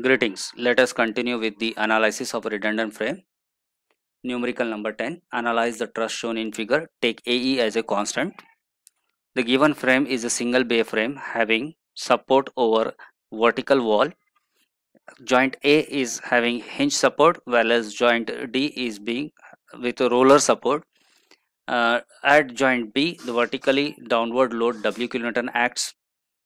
Greetings. Let us continue with the analysis of redundant frame. Numerical number 10. Analyze the truss shown in figure. Take AE as a constant. The given frame is a single bay frame having support over vertical wall. Joint A is having hinge support whereas joint D is being with a roller support. Uh, at joint B, the vertically downward load W kilonewton acts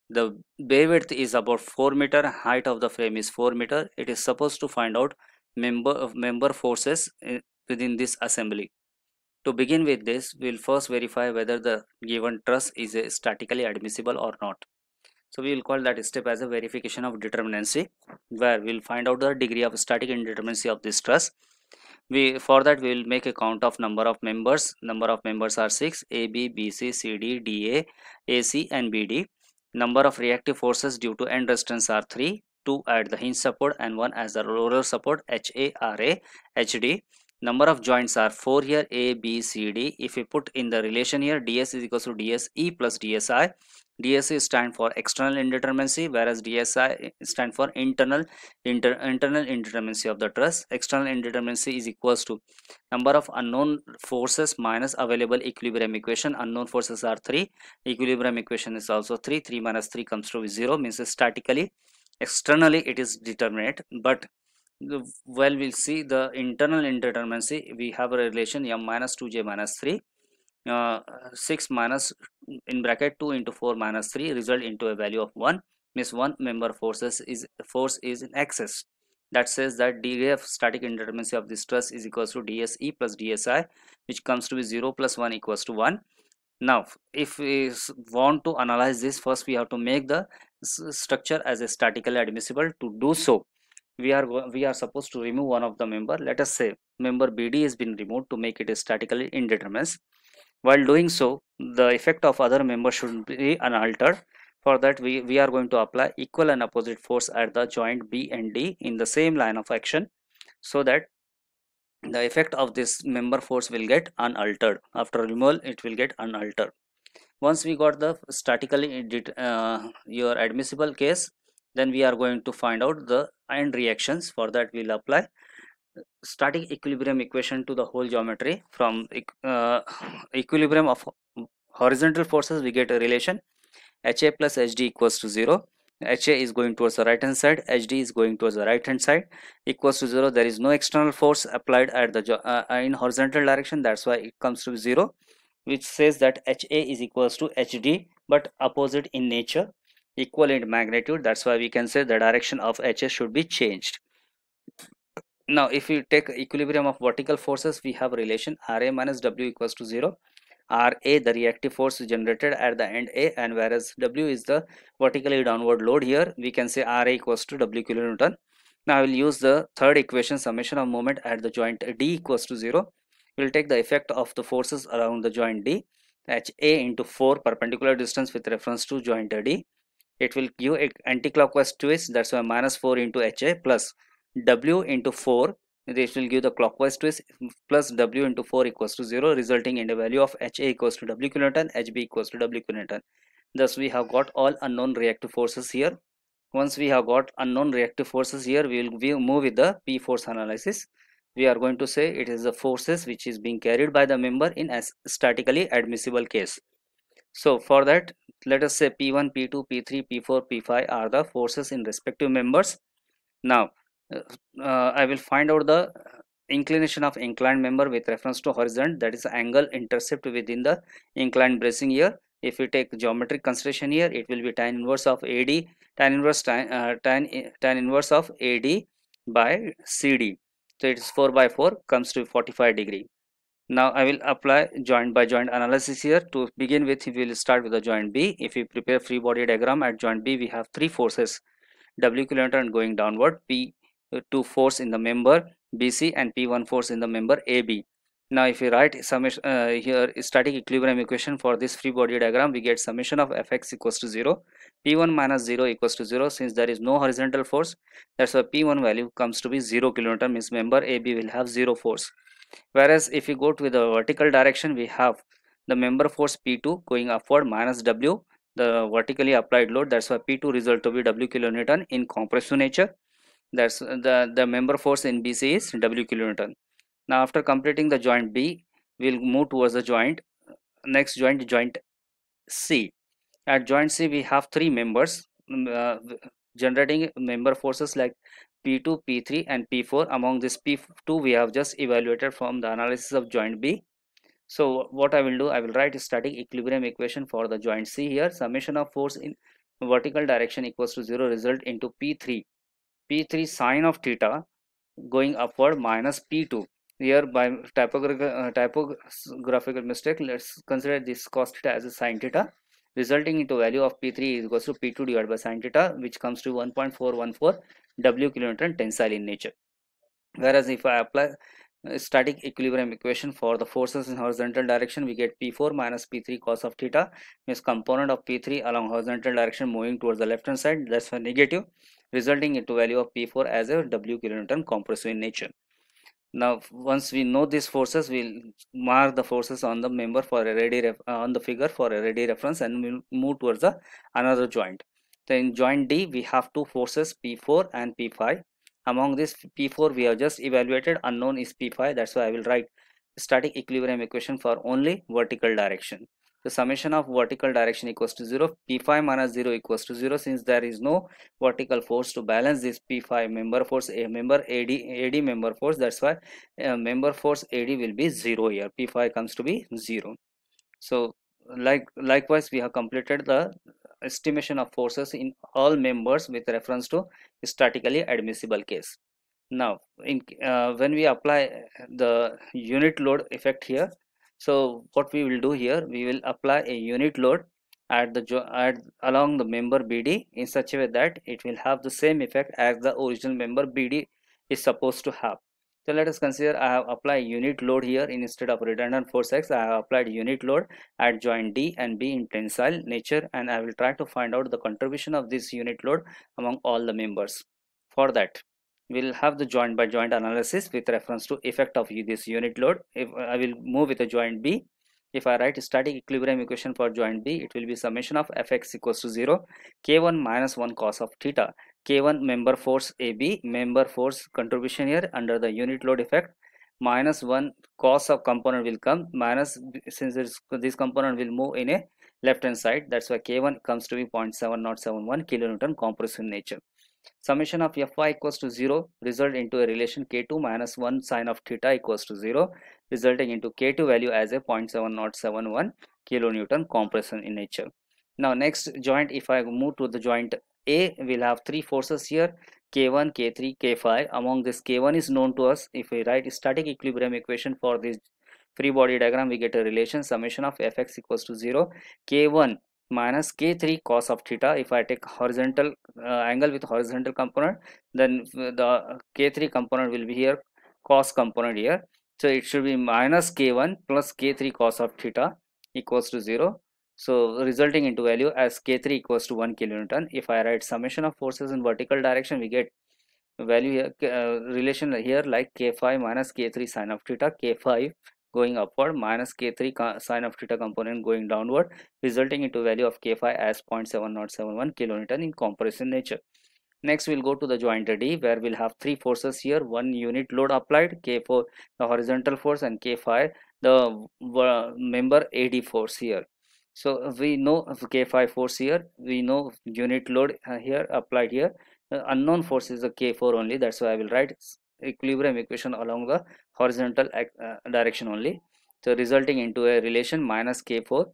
the bay width is about 4 meter height of the frame is 4 meter it is supposed to find out member member forces eh, within this assembly to begin with this we'll first verify whether the given truss is eh, statically admissible or not so we will call that step as a verification of determinacy where we'll find out the degree of static indeterminacy of this truss we for that we will make a count of number of members number of members are 6 a b b c c d d a a c and b d Number of reactive forces due to end resistance are 3, 2 at the hinge support and 1 as the roller support H A R A, H D. HD number of joints are 4 here a b c d if we put in the relation here ds is equal to dse plus dsi dse stand for external indeterminacy whereas dsi stand for internal inter, internal indeterminacy of the truss external indeterminacy is equals to number of unknown forces minus available equilibrium equation unknown forces are 3 equilibrium equation is also 3 3 minus 3 comes to 0 means statically externally it is determinate but well we'll see the internal indeterminacy we have a relation m minus 2j minus 3 uh, 6 minus in bracket 2 into 4 minus 3 result into a value of 1 means one member forces is force is in excess that says that df static indeterminacy of this stress is equals to dse plus dsi which comes to be 0 plus 1 equals to 1 now if we want to analyze this first we have to make the structure as a statically admissible to do so we are we are supposed to remove one of the member let us say member bd has been removed to make it statically indeterminate while doing so the effect of other member should be unaltered for that we we are going to apply equal and opposite force at the joint b and d in the same line of action so that the effect of this member force will get unaltered after removal it will get unaltered once we got the statically uh, your admissible case then we are going to find out the end reactions for that we'll apply static equilibrium equation to the whole geometry from uh, equilibrium of horizontal forces we get a relation HA plus HD equals to 0 HA is going towards the right hand side HD is going towards the right hand side equals to 0 there is no external force applied at the uh, in horizontal direction that's why it comes to 0 which says that HA is equals to HD but opposite in nature equal in magnitude that's why we can say the direction of hs should be changed now if we take equilibrium of vertical forces we have relation ra minus w equals to 0 ra the reactive force generated at the end a and whereas w is the vertically downward load here we can say ra equals to w kilonewton now i will use the third equation summation of moment at the joint d equals to 0 we'll take the effect of the forces around the joint d h a into 4 perpendicular distance with reference to joint d it will give a anti-clockwise twist that's why minus 4 into ha plus w into 4 this will give the clockwise twist plus w into 4 equals to 0 resulting in the value of ha equals to w kilonewton hb equals to w kilonewton thus we have got all unknown reactive forces here once we have got unknown reactive forces here we will move with the p force analysis we are going to say it is the forces which is being carried by the member in a statically admissible case so for that let us say P1, P2, P3, P4, P5 are the forces in respective members. Now, uh, uh, I will find out the inclination of inclined member with reference to horizon that is angle intercept within the inclined bracing here. If we take geometric consideration here, it will be tan inverse of AD, tan inverse, tan, uh, tan, eh, tan inverse of AD by CD. So it is 4 by 4 comes to 45 degree. Now I will apply joint by joint analysis here. To begin with, we will start with the joint B. If we prepare free body diagram at joint B, we have three forces. W kilometer and going downward, P2 force in the member BC and P1 force in the member AB. Now if we write summation uh, here static equilibrium equation for this free body diagram, we get summation of Fx equals to 0, P1 minus 0 equals to 0 since there is no horizontal force. That's why P1 value comes to be 0 kilometer means member AB will have 0 force whereas if you go to the vertical direction we have the member force p2 going upward minus w the vertically applied load that's why p2 result to be w kilonewton in compressive nature that's the the member force in bc is w kilonewton now after completing the joint b we'll move towards the joint next joint joint c at joint c we have three members uh, generating member forces like P2, P3 and P4. Among this P2 we have just evaluated from the analysis of joint B. So what I will do, I will write static equilibrium equation for the joint C here. Summation of force in vertical direction equals to 0 result into P3. P3 sine of theta going upward minus P2. Here by typographical, uh, typographical mistake, let's consider this cos theta as a sine theta resulting into value of P3 is equals to P2 divided by sine theta which comes to 1.414 W kilonewton tensile in nature. Whereas if I apply uh, static equilibrium equation for the forces in horizontal direction we get p4 minus p3 cos of theta means component of p3 along horizontal direction moving towards the left hand side that's for negative resulting into value of p4 as a w kilonewton compressive in nature now once we know these forces we'll mark the forces on the member for a ready uh, on the figure for a ready reference and we'll move towards the another joint then joint d we have two forces p4 and p5 among this p4 we have just evaluated unknown is p5 that's why i will write static equilibrium equation for only vertical direction the summation of vertical direction equals to 0 p5 minus 0 equals to 0 since there is no vertical force to balance this p5 member force a member ad ad member force that's why uh, member force ad will be 0 here p5 comes to be 0 so like likewise we have completed the estimation of forces in all members with reference to statically admissible case now in uh, when we apply the unit load effect here so what we will do here we will apply a unit load at the at along the member bd in such a way that it will have the same effect as the original member bd is supposed to have so let us consider i have applied unit load here instead of redundant force x i have applied unit load at joint d and b in tensile nature and i will try to find out the contribution of this unit load among all the members for that we'll have the joint by joint analysis with reference to effect of this unit load if uh, i will move with a joint b if i write static equilibrium equation for joint b it will be summation of fx equals to 0 k1 minus 1 cos of theta k1 member force ab member force contribution here under the unit load effect minus 1 cos of component will come minus since this component will move in a left hand side that's why k1 comes to be 0.7071 kilonewton compressive nature Summation of Fy equals to 0 result into a relation K2 minus 1 sine of theta equals to 0 resulting into K2 value as a 0.7071 kilonewton compression in nature. Now next joint if I move to the joint A we'll have three forces here K1, K3, K5 among this K1 is known to us if we write static equilibrium equation for this free body diagram we get a relation summation of fx equals to 0 K1 minus k3 cos of theta if I take horizontal uh, angle with horizontal component then the k3 component will be here cos component here so it should be minus k1 plus k3 cos of theta equals to 0 so resulting into value as k3 equals to 1 kilonewton if I write summation of forces in vertical direction we get value here, uh, relation here like k5 minus k3 sine of theta k5 going upward minus k3 sine of theta component going downward resulting into value of k5 as 0.7071 kilonewton in compression nature. Next we'll go to the joint D where we'll have three forces here one unit load applied k4 the horizontal force and k5 the uh, member AD force here. So we know k5 force here we know unit load uh, here applied here unknown force is the k4 only that's why I will write equilibrium equation along the horizontal uh, direction only so resulting into a relation minus k4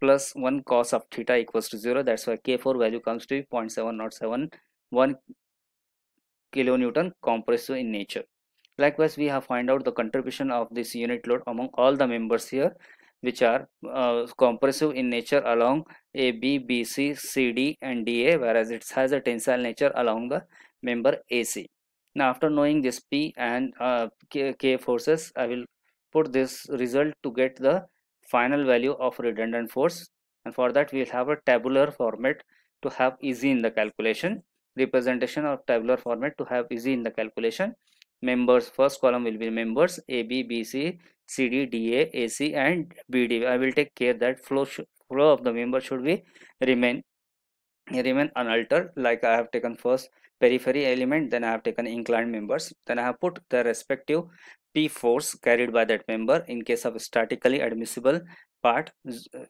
plus 1 cos of theta equals to 0 that's why k4 value comes to 0.7071 kilonewton compressive in nature likewise we have find out the contribution of this unit load among all the members here which are uh, compressive in nature along a b b c c d and d a whereas it has a tensile nature along the member ac now after knowing this p and uh, k, k forces i will put this result to get the final value of redundant force and for that we'll have a tabular format to have easy in the calculation representation of tabular format to have easy in the calculation members first column will be members a b b c c d d a a c and b d i will take care that flow flow of the member should be remain remain unaltered like I have taken first periphery element then I have taken inclined members then I have put the respective P force carried by that member in case of statically admissible part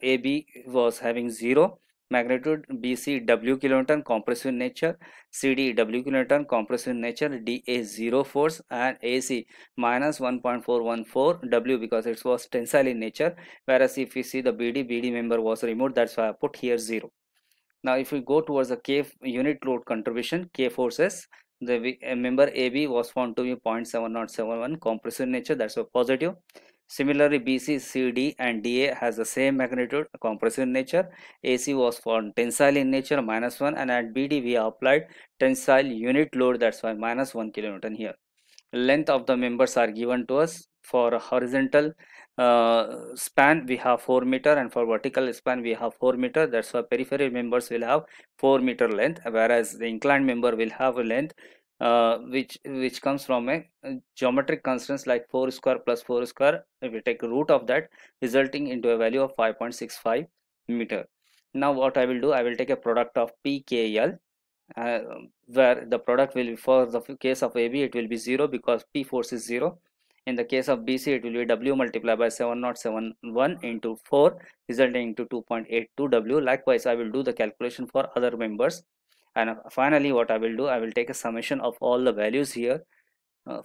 AB was having 0 magnitude BC W kilonewton compressive nature CD W kilonewton compressive nature DA 0 force and AC minus 1.414 W because it was tensile in nature whereas if you see the BD BD member was removed that's why I put here 0 now, if we go towards the K unit load contribution, K forces, the member AB was found to be 0.7071 compressive nature, that's a positive. Similarly, BC, CD and DA has the same magnitude, compressive nature. AC was found tensile in nature, minus 1 and at BD we applied tensile unit load, that's why minus 1 kilonewton here. Length of the members are given to us for horizontal uh, span we have 4 meter and for vertical span we have 4 meter that's why peripheral members will have 4 meter length whereas the inclined member will have a length uh, which which comes from a geometric constants like 4 square plus 4 square if we take root of that resulting into a value of 5.65 meter now what i will do i will take a product of pkl uh, where the product will be for the case of ab it will be 0 because p force is 0 in the case of BC, it will be W multiplied by 7071 into 4 resulting into 2.82W. Likewise, I will do the calculation for other members. And finally, what I will do, I will take a summation of all the values here uh,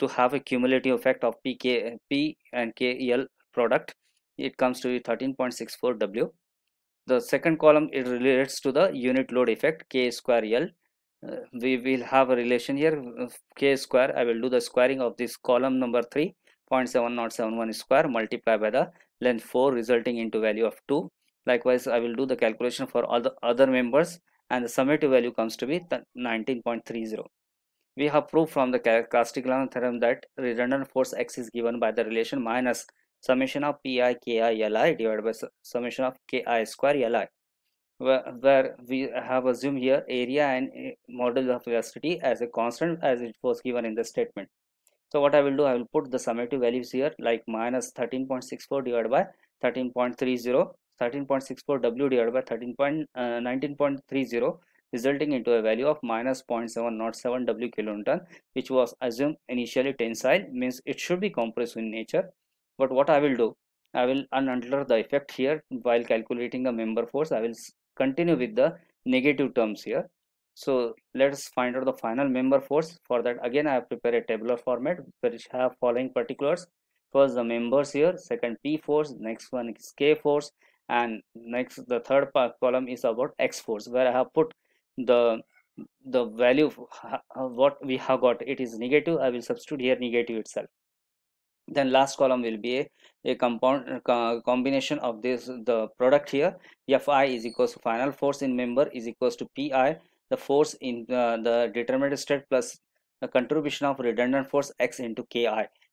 to have a cumulative effect of PK, P and KEL product. It comes to 13.64W. The second column, it relates to the unit load effect K square L we will have a relation here k square i will do the squaring of this column number 3 0.7071 square multiplied by the length 4 resulting into value of 2 likewise i will do the calculation for all the other members and the summative value comes to be 19.30 we have proved from the Castigliano theorem that redundant force x is given by the relation minus summation of pi ki li divided by summation of ki square li where we have assumed here area and eh, modulus of elasticity as a constant as it was given in the statement. So what I will do, I will put the summative values here like minus 13.64 divided by 13.30, 13.64 W divided by 13.19.30 uh, resulting into a value of minus 0.707 W kilonewton which was assumed initially tensile means it should be compressive in nature. But what I will do, I will unundler the effect here while calculating the member force. I will continue with the negative terms here so let us find out the final member force for that again i have prepared a tabular format which have following particulars first the members here second p force next one is k force and next the third column is about x force where i have put the the value of what we have got it is negative i will substitute here negative itself then last column will be a, a compound combination of this the product here fi is equals to final force in member is equals to pi the force in uh, the determined state plus the contribution of redundant force x into ki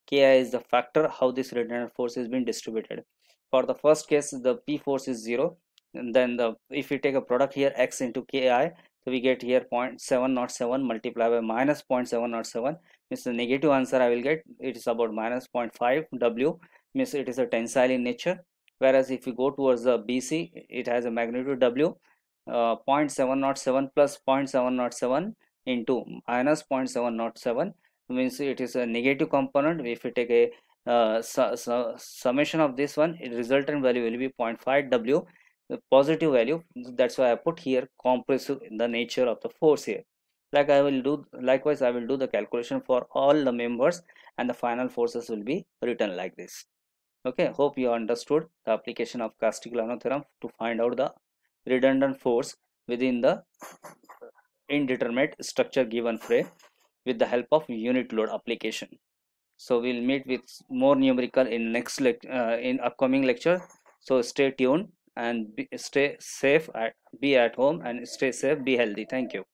ki is the factor how this redundant force is being distributed for the first case the p force is zero and then the if we take a product here x into ki so we get here 0.707 multiplied by minus 0.707 means the negative answer I will get it is about minus 0.5 W means it is a tensile in nature whereas if you go towards the BC it has a magnitude W uh, 0.707 plus 0.707 into minus 0.707 means it is a negative component if you take a uh, su su summation of this one it resultant value will be 0.5 W the positive value that's why I put here compressive in the nature of the force here like i will do likewise i will do the calculation for all the members and the final forces will be written like this okay hope you understood the application of castigliano theorem to find out the redundant force within the indeterminate structure given frame with the help of unit load application so we'll meet with more numerical in next lecture uh, in upcoming lecture so stay tuned and be, stay safe at, be at home and stay safe be healthy thank you